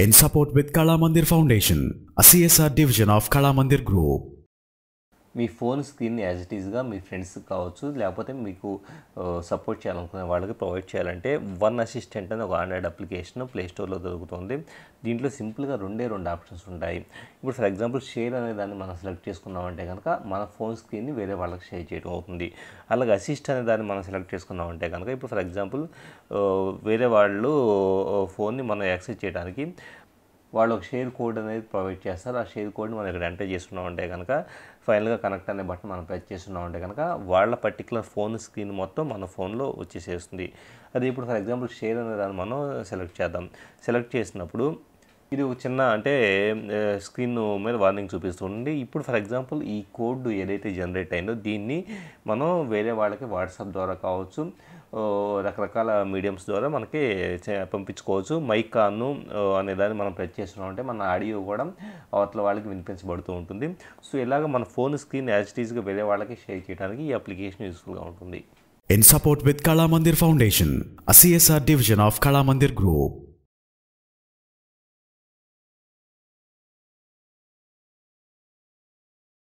in support with Kalamandir Foundation, a CSR division of Kalamandir Group. మీ phone screen as it ఈజ్గా మీ friends కావచ్చు లేకపోతే మీకు సపోర్ట్ చేయాలనుకునే వాళ్ళకి ప్రొవైడ్ చేయాలంటే వన్ అసిస్టెంట్ అని ఒక ఆండ్రాయిడ్ అప్లికేషన్ ప్లేస్టోర్లో దొరుకుతుంది దీంట్లో సింపుల్గా రెండే రెండు ఆప్షన్స్ ఉంటాయి ఇప్పుడు ఫర్ ఎగ్జాంపుల్ షేర్ అనే దాన్ని మనం సెలెక్ట్ చేసుకున్నామంటే కనుక మన ఫోన్ స్క్రీన్ని వేరే వాళ్ళకి షేర్ చేయడం అవుతుంది అలాగే అసిస్ట్ అనే దాన్ని మనం సెలెక్ట్ చేసుకున్నామంటే కనుక ఇప్పుడు ఫర్ ఎగ్జాంపుల్ వేరే వాళ్ళు ఫోన్ని మనం యాక్సెస్ చేయడానికి వాళ్ళు ఒక షేర్ కోడ్ అనేది ప్రొవైడ్ చేస్తారు ఆ షేర్ కోడ్ని మనం ఇక్కడ ఎంటర్ చేస్తున్నాం ఉంటే కనుక ఫైనల్గా కనెక్ట్ అనే బటన్ మనం ప్రెస్ చేస్తున్నా ఉంటే కనుక వాళ్ళ పర్టికులర్ ఫోన్ స్క్రీన్ మొత్తం మన ఫోన్లో వచ్చేసేస్తుంది అది ఇప్పుడు ఫర్ ఎగ్జాంపుల్ షేర్ అనే దాన్ని మనం సెలెక్ట్ చేద్దాం సెలెక్ట్ చేసినప్పుడు ఇది ఒక చిన్న అంటే స్క్రీన్ మీద వార్నింగ్ చూపిస్తుంది ఇప్పుడు ఫర్ ఎగ్జాంపుల్ ఈ కోడ్ ఏదైతే జనరేట్ అయిందో దీన్ని మనం వేరే వాళ్ళకి వాట్సాప్ ద్వారా కావచ్చు రకరకాల మీడియంస్ ద్వారా మనకి పంపించుకోవచ్చు మైక్ కాను అనే దాన్ని మనం ప్రెస్ చేస్తున్నామంటే మన ఆడియో కూడా అవతల వాళ్ళకి వినిపించబడుతూ ఉంటుంది సో ఇలాగ మన ఫోన్ స్క్రీన్ యాజ్ టీజ్గా వేరే వాళ్ళకి షేర్ చేయడానికి ఈ అప్లికేషన్ యూస్ఫుల్గా ఉంటుంది in support with Kalamandir foundation CSR division of Kalamandir group